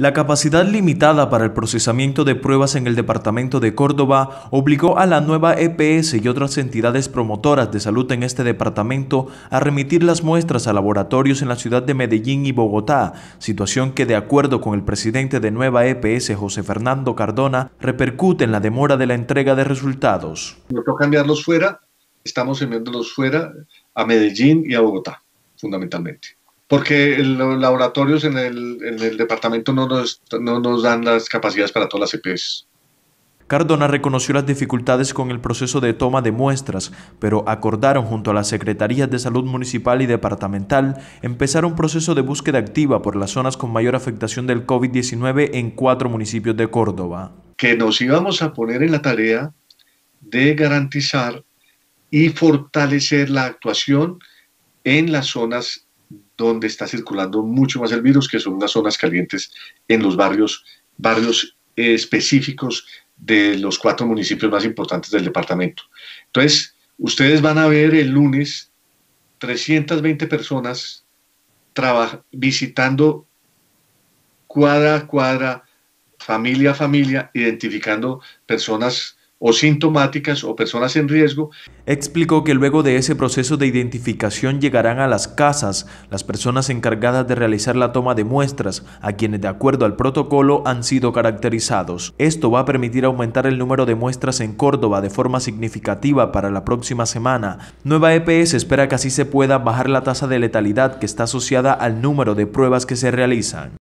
La capacidad limitada para el procesamiento de pruebas en el departamento de Córdoba obligó a la nueva EPS y otras entidades promotoras de salud en este departamento a remitir las muestras a laboratorios en la ciudad de Medellín y Bogotá, situación que de acuerdo con el presidente de nueva EPS, José Fernando Cardona, repercute en la demora de la entrega de resultados. Nos quiero fuera, estamos enviándolos fuera a Medellín y a Bogotá, fundamentalmente porque los laboratorios en el, departamento no nos, no nos dan las capacidades para todas las EPS. Cardona reconoció las dificultades con el proceso de toma de muestras, pero acordaron junto a las Secretarías de Salud Municipal y Departamental empezar un proceso de búsqueda activa por las zonas con mayor afectación del COVID-19 en cuatro municipios de Córdoba. Que nos íbamos a poner en la tarea de garantizar y fortalecer la actuación en las zonas donde está circulando mucho más el virus, que son unas zonas calientes en los barrios, barrios eh, específicos de los cuatro municipios más importantes del departamento. Entonces, ustedes van a ver el lunes 320 personas visitando cuadra a cuadra, familia a familia, identificando personas o sintomáticas o personas en riesgo. Explicó que luego de ese proceso de identificación llegarán a las casas las personas encargadas de realizar la toma de muestras, a quienes de acuerdo al protocolo han sido caracterizados. Esto va a permitir aumentar el número de muestras en Córdoba de forma significativa para la próxima semana. Nueva EPS espera que así se pueda bajar la tasa de letalidad que está asociada al número de pruebas que se realizan.